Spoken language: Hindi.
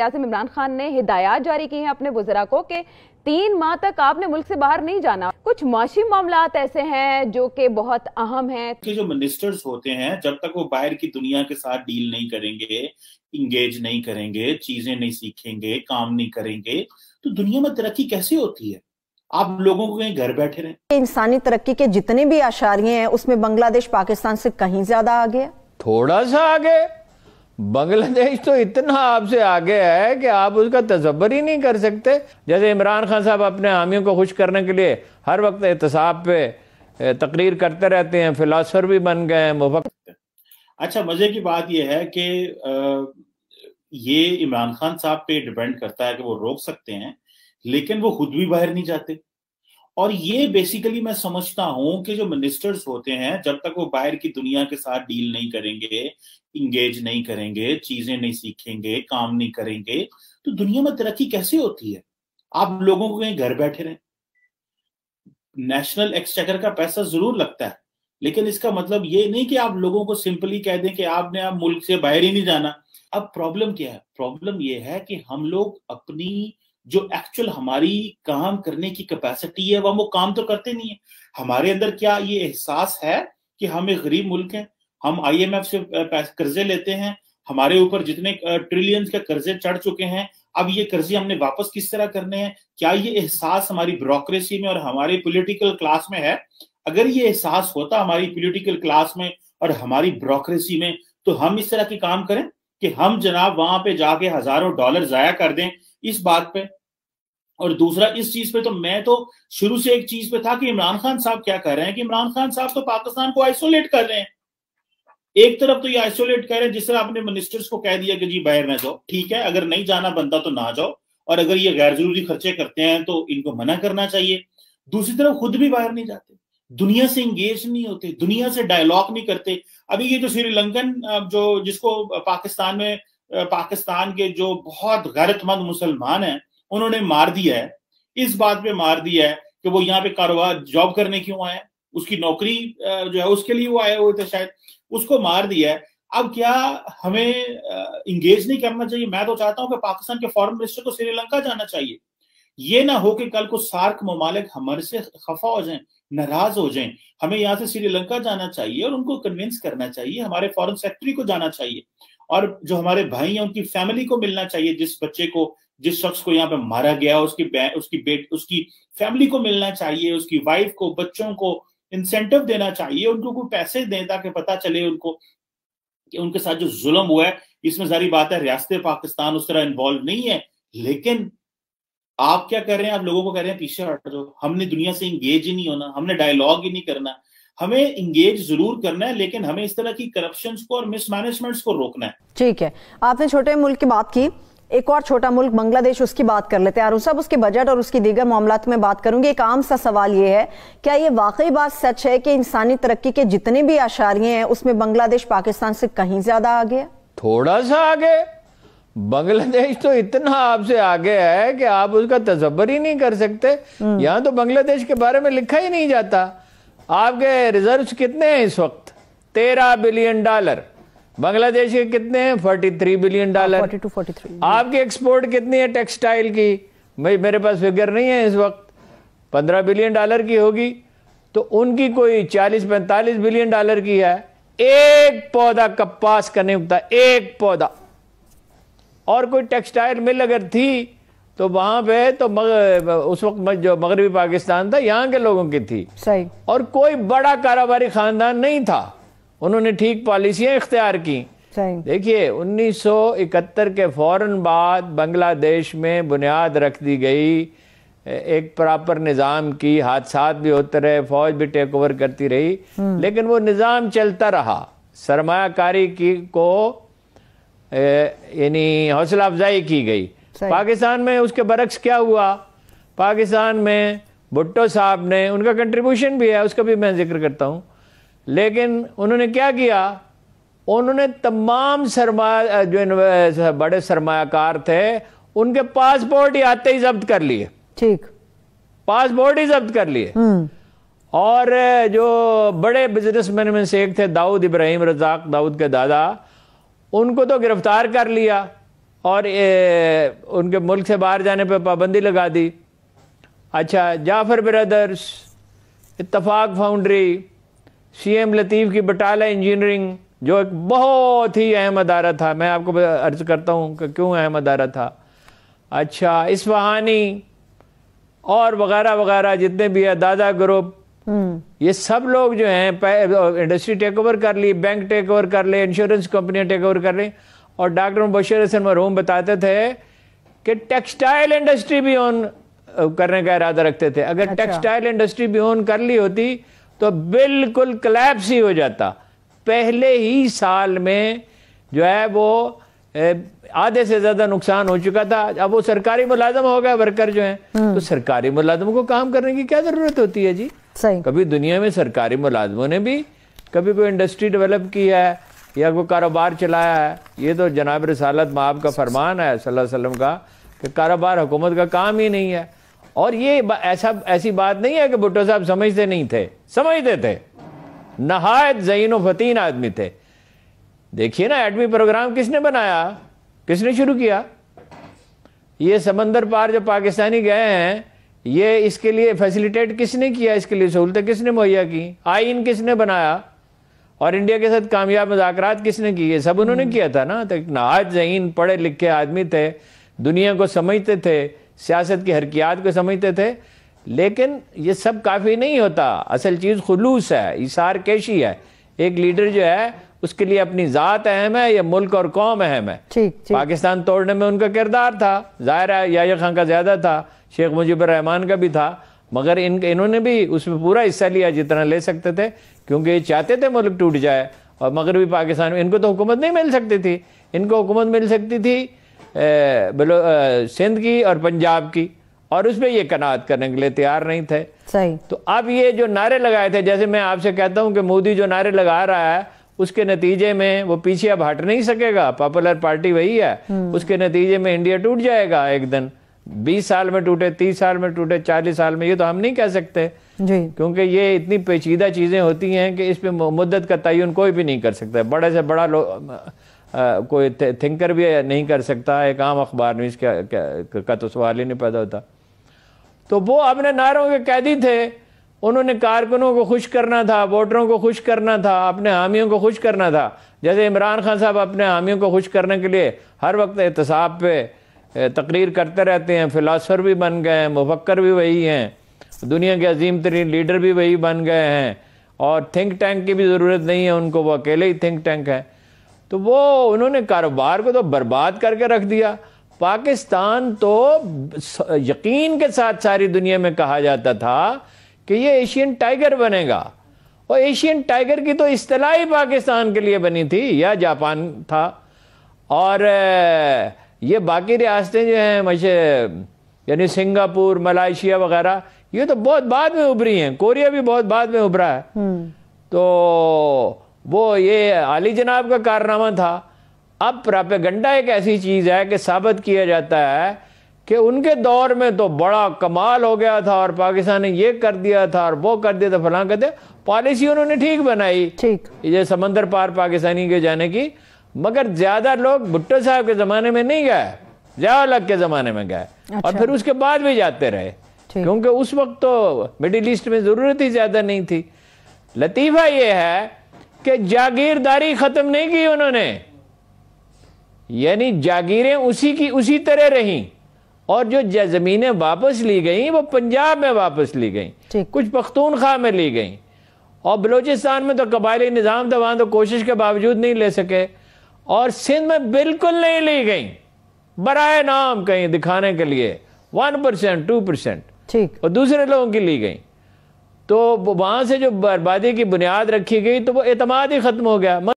इमरान खान ने हिदायत जारी की है अपने वजरा को कि तीन माह तक आपने मुल्क से बाहर नहीं जाना कुछ माशी मामला ऐसे हैं जो कि बहुत अहम हैं कि जो मिनिस्टर्स होते हैं जब तक वो बाहर की दुनिया के साथ डील नहीं करेंगे इंगेज नहीं करेंगे चीजें नहीं सीखेंगे काम नहीं करेंगे तो दुनिया में तरक्की कैसे होती है आप लोगों को कहीं घर बैठे रहे इंसानी तरक्की के जितने भी आशारिये हैं उसमें बांग्लादेश पाकिस्तान से कहीं ज्यादा आगे थोड़ा सा आगे बांग्लादेश तो इतना आपसे आगे है कि आप उसका तजबर ही नहीं कर सकते जैसे इमरान खान साहब अपने हामियों को खुश करने के लिए हर वक्त एहतसाब पे तकरीर करते रहते हैं फिलासफर भी बन गए हैं मुफक अच्छा मजे की बात यह है कि ये इमरान खान साहब पे डिपेंड करता है कि वो रोक सकते हैं लेकिन वो खुद भी बाहर नहीं जाते और ये बेसिकली मैं समझता हूं कि जो मिनिस्टर्स होते हैं जब तक वो बाहर की दुनिया के साथ डील नहीं करेंगे इंगेज नहीं करेंगे चीजें नहीं सीखेंगे काम नहीं करेंगे तो दुनिया में तरक्की कैसे होती है आप लोगों को कहीं घर बैठे रहें नेशनल एक्सचेकर का पैसा जरूर लगता है लेकिन इसका मतलब ये नहीं कि आप लोगों को सिंपली कह दें कि आपने आप मुल्क से बाहर ही नहीं जाना अब प्रॉब्लम क्या है प्रॉब्लम यह है कि हम लोग अपनी जो एक्चुअल हमारी काम करने की कैपेसिटी है वह वो काम तो करते नहीं है हमारे अंदर क्या ये एहसास है कि हम एक गरीब मुल्क है हम आईएमएफ से कर्जे लेते हैं हमारे ऊपर जितने ट्रिलियंस के कर्जे चढ़ चुके हैं अब ये कर्जे हमने वापस किस तरह करने हैं क्या ये एहसास हमारी ब्यूरोक्रेसी में और हमारे पॉलिटिकल क्लास में है अगर ये एहसास होता हमारी पॉलिटिकल क्लास में और हमारी ब्यूरोक्रेसी में तो हम इस तरह के काम करें कि हम जनाब वहां पे जाके हजारों डॉलर जाया कर दें इस बात पे और दूसरा इस चीज पे तो मैं तो शुरू से एक चीज पे था कि इमरान खान साहब क्या कर रहे हैं कि इमरान खान साहब तो पाकिस्तान को आइसोलेट कर रहे हैं एक तरफ तो ये आइसोलेट कर रहे हैं जिस तरह आपने मिनिस्टर्स को कह दिया कि जी बाहर ना जाओ ठीक है अगर नहीं जाना बनता तो ना जाओ और अगर ये गैर जरूरी खर्चे करते हैं तो इनको मना करना चाहिए दूसरी तरफ खुद भी बाहर नहीं जाते दुनिया से इंगेज नहीं होते दुनिया से डायलॉग नहीं करते अभी ये जो श्रीलंकन जो जिसको पाकिस्तान में पाकिस्तान के जो बहुत गैरतमंद मुसलमान हैं उन्होंने मार दिया है इस बात पे मार दिया है कि वो यहाँ पे कारोबार जॉब करने क्यों आए उसकी नौकरी जो है उसके लिए वो आए हुए थे शायद उसको मार दिया है अब क्या हमें इंगेज नहीं करना चाहिए मैं तो चाहता हूं कि पाकिस्तान के फॉरेन मिनिस्टर को श्रीलंका जाना चाहिए ये ना हो कि कल को सार्क ममालिक हमारे से खफा हो जाएं नाराज हो जाएं हमें यहाँ से श्रीलंका जाना चाहिए और उनको कन्विंस करना चाहिए हमारे फॉरेन सेक्रेटरी को जाना चाहिए और जो हमारे भाई हैं उनकी फैमिली को मिलना चाहिए जिस बच्चे को जिस शख्स को यहाँ पे मारा गया उसकी उसकी बेट उसकी फैमिली को मिलना चाहिए उसकी वाइफ को बच्चों को इंसेंटिव देना चाहिए उनको कोई पैसे दें ताकि पता चले उनको कि उनके साथ जो जुल्म हुआ है इसमें सारी बात है रियासत पाकिस्तान उस तरह इन्वॉल्व नहीं है लेकिन आप क्या कर रहे हैं आप लोगों को कह रहे हैं पीछे हट जाओ हमने दुनिया से इंगेज ही नहीं होना हमने डायलॉग ही नहीं करना हमें इंगेज जरूर करना है लेकिन हमें इस तरह की करप्शन को और मिसमैनेजमेंट को रोकना है ठीक है आपने छोटे मुल्क की बात की एक और छोटा मुल्क बांग्लादेश उसकी बात कर लेते हैं सब उसके बजट और उसकी दीगर मामला में बात करूंगी एक आम सा सवाल यह है क्या ये वाकई बात सच है कि इंसानी तरक्की के जितने भी आशारे हैं उसमें बांग्लादेश पाकिस्तान से कहीं ज्यादा आगे है थोड़ा सा आगे बांग्लादेश तो इतना आपसे आगे है कि आप उसका तजबर ही नहीं कर सकते हम्म। यहाँ तो बांग्लादेश के बारे में लिखा ही नहीं जाता आपके रिजर्व्स कितने हैं इस वक्त तेरह बिलियन डॉलर बांग्लादेश के कितने हैं forty three billion dollar to forty three आपकी एक्सपोर्ट कितनी है टेक्सटाइल की भाई मेरे पास फिगर नहीं है इस वक्त पंद्रह बिलियन डॉलर की होगी तो उनकी कोई चालीस पैंतालीस बिलियन डॉलर की है एक पौधा कपास का नहीं उगता एक पौधा और कोई टेक्सटाइल मिल अगर थी तो वहां पे तो मग, उस वक्त जो मगरबी पाकिस्तान था यहाँ के लोगों की थी सही और कोई बड़ा कारोबारी खानदान नहीं था उन्होंने ठीक पॉलिसियां इख्तियार की देखिए 1971 के फौरन बाद बांग्लादेश में बुनियाद रख दी गई एक प्रॉपर निज़ाम की हादसा भी होते रहे फौज भी टेक ओवर करती रही हम्म। लेकिन वो निज़ाम चलता रहा सरमाकारी की को यानी हौसला अफजाई की गई पाकिस्तान में उसके बरक्स क्या हुआ पाकिस्तान में भुट्टो साहब ने उनका कंट्रीब्यूशन भी है उसका भी मैं जिक्र करता हूँ लेकिन उन्होंने क्या किया उन्होंने तमाम सरमा जो बड़े सरमाकार थे उनके पासपोर्ट ही आते ही जब्त कर लिए ठीक पासपोर्ट ही जब्त कर लिए हम्म। और जो बड़े बिजनेसमैन में से एक थे दाऊद इब्राहिम रजाक दाऊद के दादा उनको तो गिरफ्तार कर लिया और ए, उनके मुल्क से बाहर जाने पर पाबंदी लगा दी अच्छा Jafar brothers Ittefaq foundry CM Latif की बटाला इंजीनियरिंग जो एक बहुत ही अहम अदारा था मैं आपको अर्ज करता हूँ कि क्यों अहम अदारा था अच्छा इसफहानी और वगैरह वगैरह जितने भी है दादा ग्रुप हम्म। ये सब लोग जो हैं इंडस्ट्री टेक ओवर कर ली बैंक टेक ओवर कर ले इंश्योरेंस कंपनियां टेक ओवर कर लें और डॉक्टर मुबशर हसन मरहूम बताते थे कि टेक्सटाइल इंडस्ट्री भी ऑन करने का इरादा रखते थे अगर अच्छा। टेक्सटाइल इंडस्ट्री भी ऑन कर ली होती तो बिल्कुल कलेप्स ही हो जाता पहले ही साल में जो है वो आधे से ज़्यादा नुकसान हो चुका था अब वो सरकारी मुलाजम हो गया वर्कर जो है हम्म। तो सरकारी मुलाजम को काम करने की क्या ज़रूरत होती है जी सही कभी दुनिया में सरकारी मुलाजमों ने भी कभी कोई इंडस्ट्री डेवलप की है या कोई कारोबार चलाया है ये तो जनाब रसालत माब का फरमान है सल्लल्लाहु अलैहि वसल्लम का कि कारोबार हुकूमत का काम ही नहीं है और ये ऐसा ऐसी बात नहीं है कि भुट्टो साहब समझते नहीं थे समझते थे नहायत व फतीन आदमी थे देखिए ना एडमी प्रोग्राम किसने बनाया किसने शुरू किया ये समंदर पार जो पाकिस्तानी गए हैं ये इसके लिए फैसिलिटेट किसने किया इसके लिए सहूलतें किसने मुहैया की आइन किसने बनाया और इंडिया के साथ कामयाब मजाक किसने किए सब उन्होंने किया था ना तो आज जहीन पढ़े लिखे आदमी थे दुनिया को समझते थे सियासत की हरकियात को समझते थे लेकिन ये सब काफ़ी नहीं होता असल चीज़ खलूस है इशार कैशी है एक लीडर जो है उसके लिए अपनी ज़ात अहम है या मुल्क और कौम अहम है ठीक, ठीक। पाकिस्तान तोड़ने में उनका किरदार था ज़ाहिर है या खान का ज़्यादा था शेख मुजीबर रहमान का भी था मगर इन इन्होंने भी उसमें पूरा हिस्सा लिया जितना ले सकते थे क्योंकि ये चाहते थे मुल्क टूट जाए और मगर भी पाकिस्तान में इनको तो हुकूमत नहीं मिल सकती थी इनको हुकूमत मिल सकती थी बिलो सिंध की और पंजाब की और उसमें ये कनात करने के लिए तैयार नहीं थे सही तो अब ये जो नारे लगाए थे जैसे मैं आपसे कहता हूँ कि मोदी जो नारे लगा रहा है उसके नतीजे में वो पीछे अब हट नहीं सकेगा पॉपुलर पार्टी वही है हम्म। उसके नतीजे में इंडिया टूट जाएगा एक दिन बीस साल में टूटे तीस साल में टूटे चालीस साल में ये तो हम नहीं कह सकते क्योंकि ये इतनी पेचीदा चीज़ें होती हैं कि इस पर मुद्दत का तयन कोई भी नहीं कर सकता बड़े से बड़ा लोग कोई थिंकर भी नहीं कर सकता एक आम अखबार में इसका का तो सवाल ही नहीं पैदा होता तो वो अपने नारों के कैदी थे उन्होंने कारकुनों को खुश करना था वोटरों को खुश करना था अपने हामियों को खुश करना था जैसे इमरान खान साहब अपने हामियों को खुश करने के लिए हर वक्त एहतसाब पे तकरीर करते रहते हैं फ़िलासफ़र भी बन गए हैं मुफक्र भी वही हैं दुनिया के अजीम तरीन लीडर भी वही बन गए हैं और थिंक टैंक की भी ज़रूरत नहीं है उनको वो अकेले ही थिंक टैंक है तो वो उन्होंने कारोबार को तो बर्बाद करके रख दिया पाकिस्तान तो यकीन के साथ सारी दुनिया में कहा जाता था कि ये एशियन टाइगर बनेगा और एशियन टाइगर की तो अतलाह पाकिस्तान के लिए बनी थी या जापान था और ए, ये बाकी रियासतें जो हैं मशे यानी सिंगापुर मलाइशिया वगैरह ये तो बहुत बाद में उभरी हैं कोरिया भी बहुत बाद में उभरा है हम्म। तो वो ये आली जनाब का कारनामा था अब प्रापेगंडा एक ऐसी चीज़ है कि साबित किया जाता है कि उनके दौर में तो बड़ा कमाल हो गया था और पाकिस्तान ने ये कर दिया था और वो कर दिया था फलां कर दिया पॉलिसी उन्होंने ठीक बनाई ठीक ये समंदर पार पाकिस्तानी के जाने की मगर ज्यादा लोग भुट्टो साहब के जमाने में नहीं गए जयालग के जमाने में गए अच्छा। और फिर उसके बाद भी जाते रहे क्योंकि उस वक्त तो मिडिल ईस्ट में जरूरत ही ज्यादा नहीं थी लतीफा यह है कि जागीरदारी खत्म नहीं की उन्होंने यानी जागीरें उसी की उसी तरह रही और जो ज़मीनें वापस ली गई वो पंजाब में वापस ली गई कुछ पख्तूनख्वा में ली गई और बलूचिस्तान में तो कबायली निज़ाम था वहाँ तो कोशिश के बावजूद नहीं ले सके और सिंध में बिल्कुल नहीं ली गई बराए नाम कहीं दिखाने के लिए वन परसेंट टू परसेंट ठीक और दूसरे लोगों की ली गई तो वहां से जो बर्बादी की बुनियाद रखी गई तो वो एतमाद ही ख़त्म हो गया